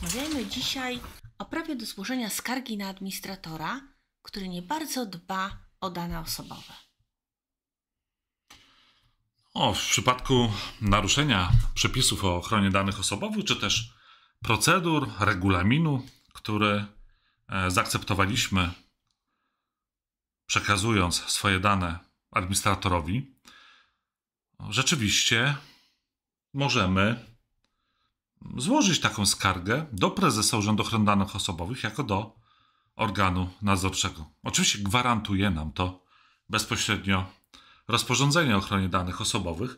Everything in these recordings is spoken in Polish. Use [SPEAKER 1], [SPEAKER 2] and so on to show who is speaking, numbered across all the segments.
[SPEAKER 1] porozmawiajmy dzisiaj o prawie do złożenia skargi na administratora, który nie bardzo dba o dane osobowe.
[SPEAKER 2] O, w przypadku naruszenia przepisów o ochronie danych osobowych, czy też procedur, regulaminu, który e, zaakceptowaliśmy, przekazując swoje dane administratorowi, rzeczywiście możemy złożyć taką skargę do prezesa Urzędu Ochrony Danych Osobowych jako do organu nadzorczego. Oczywiście gwarantuje nam to bezpośrednio rozporządzenie o ochronie danych osobowych,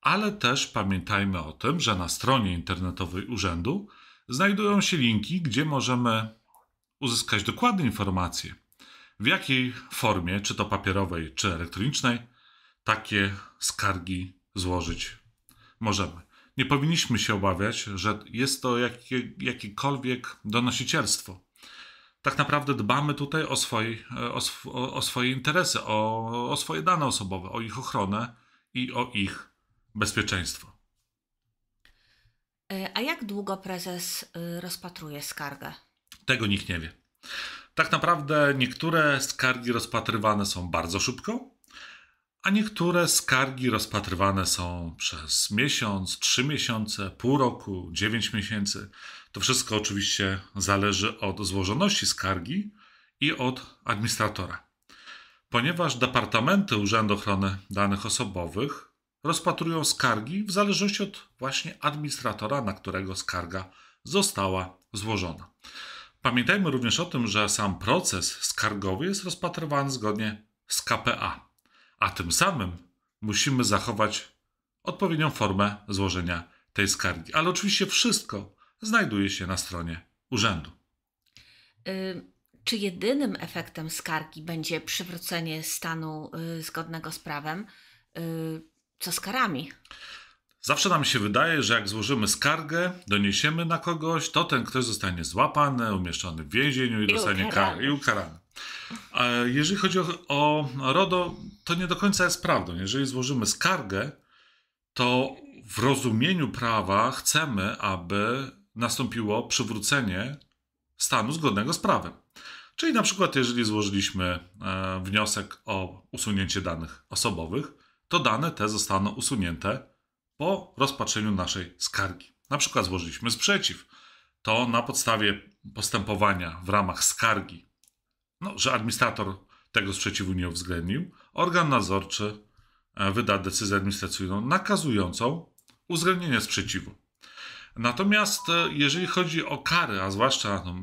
[SPEAKER 2] ale też pamiętajmy o tym, że na stronie internetowej urzędu znajdują się linki, gdzie możemy uzyskać dokładne informacje, w jakiej formie, czy to papierowej, czy elektronicznej, takie skargi złożyć możemy nie powinniśmy się obawiać, że jest to jakie, jakiekolwiek donosicielstwo. Tak naprawdę dbamy tutaj o, o, sw, o swoje interesy, o, o swoje dane osobowe, o ich ochronę i o ich bezpieczeństwo.
[SPEAKER 1] E, a jak długo prezes y, rozpatruje skargę?
[SPEAKER 2] Tego nikt nie wie. Tak naprawdę niektóre skargi rozpatrywane są bardzo szybko, a niektóre skargi rozpatrywane są przez miesiąc, trzy miesiące, pół roku, dziewięć miesięcy. To wszystko oczywiście zależy od złożoności skargi i od administratora. Ponieważ departamenty Urzędu Ochrony Danych Osobowych rozpatrują skargi w zależności od właśnie administratora, na którego skarga została złożona. Pamiętajmy również o tym, że sam proces skargowy jest rozpatrywany zgodnie z KPA a tym samym musimy zachować odpowiednią formę złożenia tej skargi. Ale oczywiście wszystko znajduje się na stronie urzędu.
[SPEAKER 1] Y, czy jedynym efektem skargi będzie przywrócenie stanu y, zgodnego z prawem? Y, co z karami?
[SPEAKER 2] Zawsze nam się wydaje, że jak złożymy skargę, doniesiemy na kogoś, to ten ktoś zostanie złapany, umieszczony w więzieniu i, I dostanie karę i ukarany. E, jeżeli chodzi o, o RODO, to nie do końca jest prawdą. Jeżeli złożymy skargę, to w rozumieniu prawa chcemy, aby nastąpiło przywrócenie stanu zgodnego z prawem. Czyli na przykład, jeżeli złożyliśmy e, wniosek o usunięcie danych osobowych, to dane te zostaną usunięte po rozpatrzeniu naszej skargi. Na przykład złożyliśmy sprzeciw, to na podstawie postępowania w ramach skargi no, że administrator tego sprzeciwu nie uwzględnił, organ nadzorczy e, wyda decyzję administracyjną nakazującą uwzględnienie sprzeciwu. Natomiast e, jeżeli chodzi o kary, a zwłaszcza no,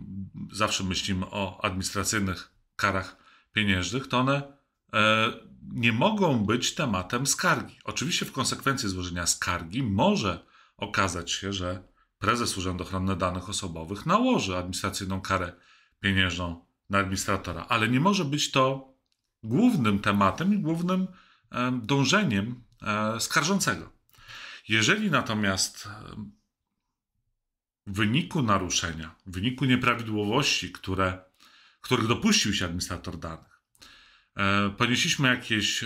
[SPEAKER 2] zawsze myślimy o administracyjnych karach pieniężnych, to one e, nie mogą być tematem skargi. Oczywiście w konsekwencji złożenia skargi może okazać się, że prezes Urzędu Ochrony Danych Osobowych nałoży administracyjną karę pieniężną na administratora, ale nie może być to głównym tematem i głównym dążeniem e, skarżącego. Jeżeli natomiast w wyniku naruszenia, w wyniku nieprawidłowości, które, których dopuścił się administrator danych, e, ponieśliśmy jakieś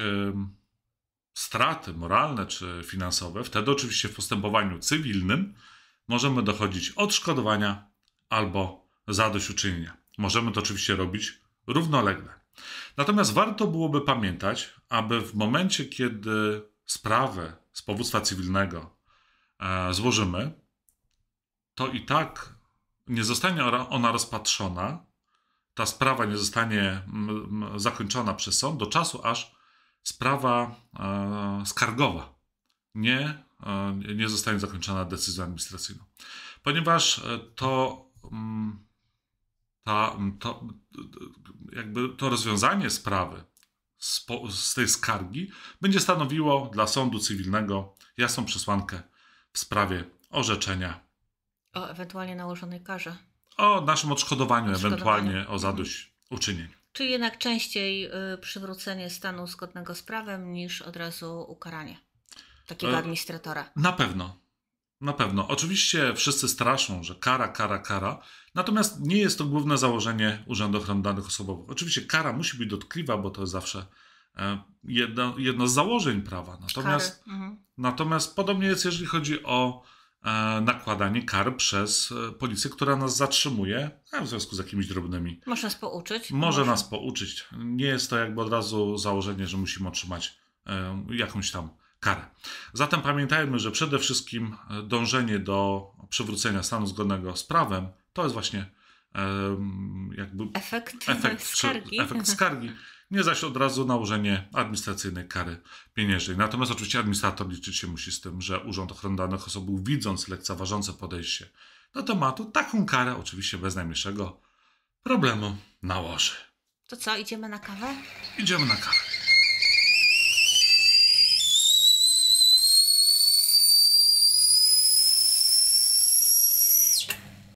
[SPEAKER 2] straty moralne czy finansowe, wtedy oczywiście w postępowaniu cywilnym możemy dochodzić odszkodowania albo zadośćuczynienia. Możemy to oczywiście robić równolegle. Natomiast warto byłoby pamiętać, aby w momencie, kiedy sprawę z powództwa cywilnego e, złożymy, to i tak nie zostanie ona rozpatrzona, ta sprawa nie zostanie zakończona przez sąd do czasu, aż sprawa e, skargowa nie, e, nie zostanie zakończona decyzją administracyjną. Ponieważ to mm, ta, to, jakby to rozwiązanie sprawy z, po, z tej skargi będzie stanowiło dla sądu cywilnego jasną przesłankę w sprawie orzeczenia.
[SPEAKER 1] O ewentualnie nałożonej karze.
[SPEAKER 2] O naszym odszkodowaniu, odszkodowaniu. ewentualnie o mhm. zadośćuczynieniu.
[SPEAKER 1] Czyli jednak częściej y, przywrócenie stanu zgodnego z prawem niż od razu ukaranie takiego e, administratora.
[SPEAKER 2] Na pewno. Na pewno. Oczywiście wszyscy straszą, że kara, kara, kara. Natomiast nie jest to główne założenie Urzędu Ochrony Danych Osobowych. Oczywiście kara musi być dotkliwa, bo to jest zawsze e, jedno, jedno z założeń prawa. Natomiast, mhm. natomiast podobnie jest, jeżeli chodzi o e, nakładanie kar przez e, policję, która nas zatrzymuje w związku z jakimiś drobnymi.
[SPEAKER 1] Może nas pouczyć? Może, Może. nas
[SPEAKER 2] pouczyć. Nie jest to jakby od razu założenie, że musimy otrzymać jakąś tam karę. Zatem pamiętajmy, że przede wszystkim e, dążenie do przywrócenia stanu zgodnego z prawem to jest właśnie jakby
[SPEAKER 1] efekt, efekt skargi. efekt skargi,
[SPEAKER 2] nie zaś od razu nałożenie administracyjnej kary pieniężnej. Natomiast oczywiście administrator liczyć się musi z tym, że Urząd Ochrony Danych Osobowych, widząc lekceważące podejście do no tematu, taką karę oczywiście bez najmniejszego problemu nałoży.
[SPEAKER 1] To co, idziemy na kawę?
[SPEAKER 2] Idziemy na kawę.